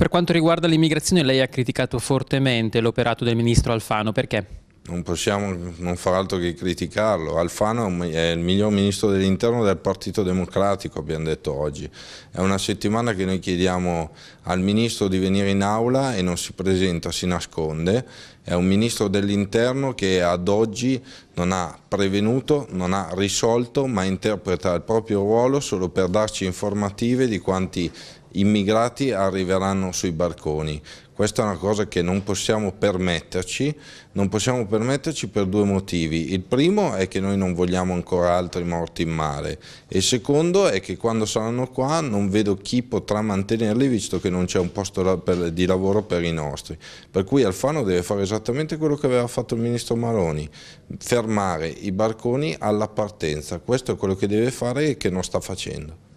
Per quanto riguarda l'immigrazione, lei ha criticato fortemente l'operato del ministro Alfano, perché? non possiamo non far altro che criticarlo. Alfano è il miglior ministro dell'interno del Partito Democratico, abbiamo detto oggi. È una settimana che noi chiediamo al ministro di venire in aula e non si presenta, si nasconde. È un ministro dell'interno che ad oggi non ha prevenuto, non ha risolto, ma interpreta il proprio ruolo solo per darci informative di quanti immigrati arriveranno sui barconi. Questa è una cosa che non possiamo permetterci, non possiamo permetterci per due motivi. Il primo è che noi non vogliamo ancora altri morti in mare e il secondo è che quando saranno qua non vedo chi potrà mantenerli visto che non c'è un posto di lavoro per i nostri. Per cui Alfano deve fare esattamente quello che aveva fatto il ministro Maroni, fermare i barconi alla partenza. Questo è quello che deve fare e che non sta facendo.